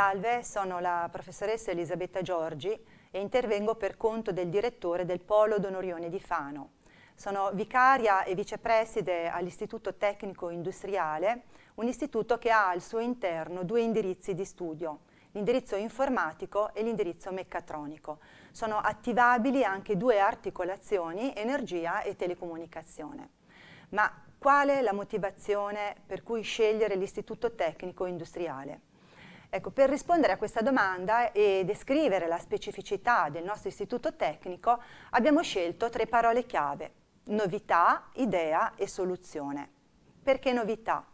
Salve, sono la professoressa Elisabetta Giorgi e intervengo per conto del direttore del Polo Donorione di Fano. Sono vicaria e vicepreside all'Istituto Tecnico Industriale, un istituto che ha al suo interno due indirizzi di studio, l'indirizzo informatico e l'indirizzo meccatronico. Sono attivabili anche due articolazioni, energia e telecomunicazione. Ma qual è la motivazione per cui scegliere l'istituto tecnico industriale? Ecco, per rispondere a questa domanda e descrivere la specificità del nostro istituto tecnico abbiamo scelto tre parole chiave, novità, idea e soluzione. Perché novità?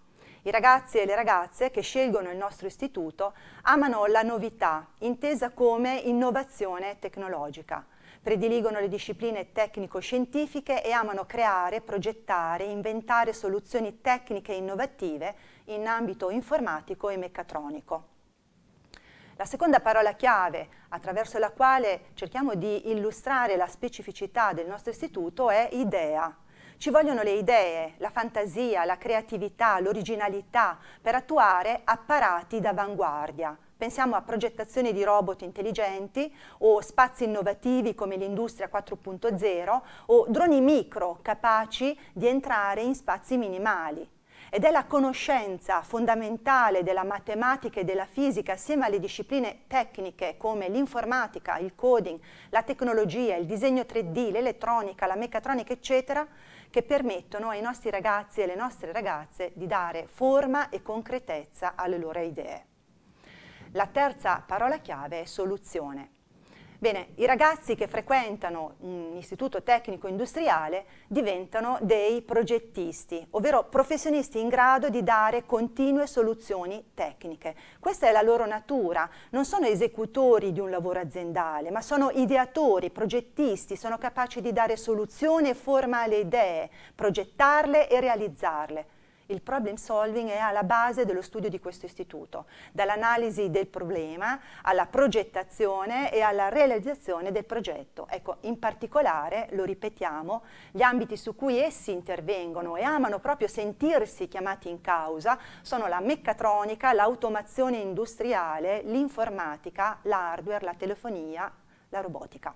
I ragazzi e le ragazze che scelgono il nostro istituto amano la novità, intesa come innovazione tecnologica. Prediligono le discipline tecnico-scientifiche e amano creare, progettare, inventare soluzioni tecniche innovative in ambito informatico e meccatronico. La seconda parola chiave attraverso la quale cerchiamo di illustrare la specificità del nostro istituto è idea. Ci vogliono le idee, la fantasia, la creatività, l'originalità per attuare apparati d'avanguardia. Pensiamo a progettazioni di robot intelligenti o spazi innovativi come l'industria 4.0 o droni micro capaci di entrare in spazi minimali ed è la conoscenza fondamentale della matematica e della fisica assieme alle discipline tecniche come l'informatica, il coding, la tecnologia, il disegno 3D, l'elettronica, la meccatronica, eccetera, che permettono ai nostri ragazzi e alle nostre ragazze di dare forma e concretezza alle loro idee. La terza parola chiave è soluzione. Bene, i ragazzi che frequentano un istituto tecnico industriale diventano dei progettisti, ovvero professionisti in grado di dare continue soluzioni tecniche. Questa è la loro natura, non sono esecutori di un lavoro aziendale, ma sono ideatori, progettisti, sono capaci di dare soluzione e forma alle idee, progettarle e realizzarle. Il problem solving è alla base dello studio di questo istituto, dall'analisi del problema alla progettazione e alla realizzazione del progetto. Ecco, in particolare, lo ripetiamo, gli ambiti su cui essi intervengono e amano proprio sentirsi chiamati in causa sono la meccatronica, l'automazione industriale, l'informatica, l'hardware, la telefonia, la robotica.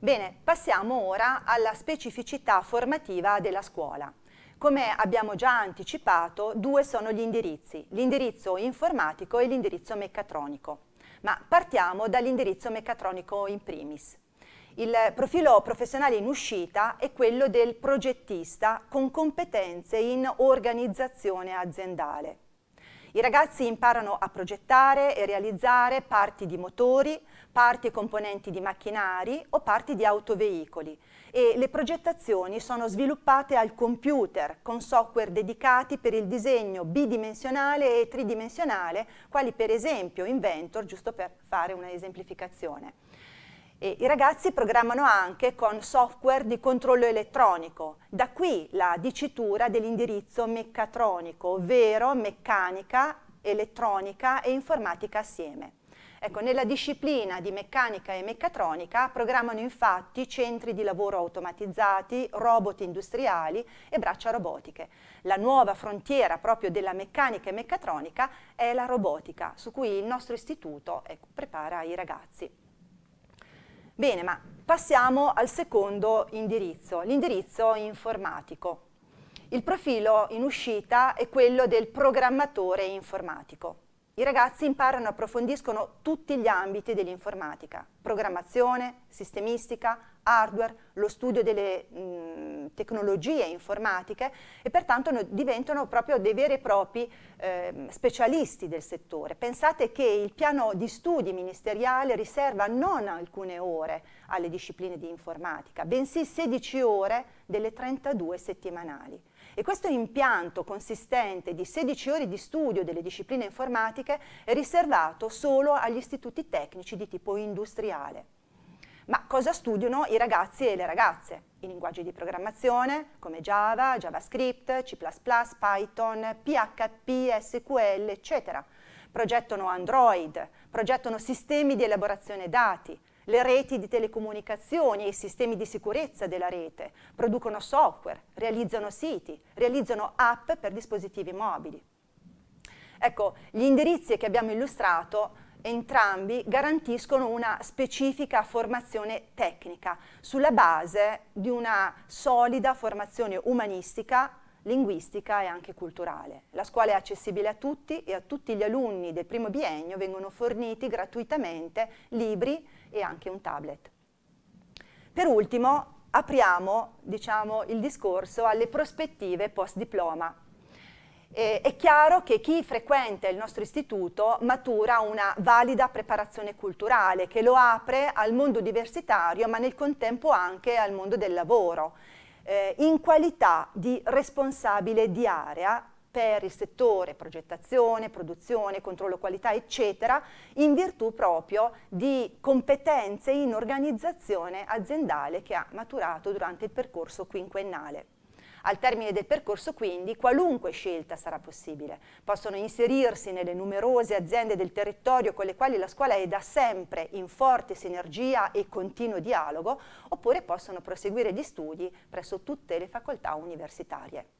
Bene, passiamo ora alla specificità formativa della scuola. Come abbiamo già anticipato, due sono gli indirizzi, l'indirizzo informatico e l'indirizzo meccatronico. Ma partiamo dall'indirizzo meccatronico in primis. Il profilo professionale in uscita è quello del progettista con competenze in organizzazione aziendale. I ragazzi imparano a progettare e realizzare parti di motori, parti e componenti di macchinari o parti di autoveicoli e le progettazioni sono sviluppate al computer con software dedicati per il disegno bidimensionale e tridimensionale, quali per esempio Inventor, giusto per fare una esemplificazione. E I ragazzi programmano anche con software di controllo elettronico, da qui la dicitura dell'indirizzo meccatronico, ovvero meccanica, elettronica e informatica assieme. Ecco, nella disciplina di meccanica e meccatronica programmano infatti centri di lavoro automatizzati, robot industriali e braccia robotiche. La nuova frontiera proprio della meccanica e meccatronica è la robotica, su cui il nostro istituto ecco, prepara i ragazzi. Bene, ma passiamo al secondo indirizzo, l'indirizzo informatico. Il profilo in uscita è quello del programmatore informatico. I ragazzi imparano e approfondiscono tutti gli ambiti dell'informatica, programmazione, sistemistica, hardware, lo studio delle mh, mm, tecnologie informatiche e pertanto diventano proprio dei veri e propri eh, specialisti del settore. Pensate che il piano di studi ministeriale riserva non alcune ore alle discipline di informatica, bensì 16 ore delle 32 settimanali. E questo impianto consistente di 16 ore di studio delle discipline informatiche è riservato solo agli istituti tecnici di tipo industriale. Ma cosa studiano i ragazzi e le ragazze? I linguaggi di programmazione come Java, JavaScript, C++, Python, PHP, SQL, eccetera. Progettano Android, progettano sistemi di elaborazione dati, le reti di telecomunicazioni e i sistemi di sicurezza della rete producono software, realizzano siti, realizzano app per dispositivi mobili. Ecco, gli indirizzi che abbiamo illustrato entrambi garantiscono una specifica formazione tecnica sulla base di una solida formazione umanistica linguistica e anche culturale. La scuola è accessibile a tutti e a tutti gli alunni del primo biennio vengono forniti gratuitamente libri e anche un tablet. Per ultimo apriamo diciamo, il discorso alle prospettive post-diploma. Eh, è chiaro che chi frequenta il nostro istituto matura una valida preparazione culturale che lo apre al mondo universitario ma nel contempo anche al mondo del lavoro eh, in qualità di responsabile di area per il settore progettazione, produzione, controllo qualità, eccetera, in virtù proprio di competenze in organizzazione aziendale che ha maturato durante il percorso quinquennale. Al termine del percorso quindi qualunque scelta sarà possibile. Possono inserirsi nelle numerose aziende del territorio con le quali la scuola è da sempre in forte sinergia e continuo dialogo oppure possono proseguire gli studi presso tutte le facoltà universitarie.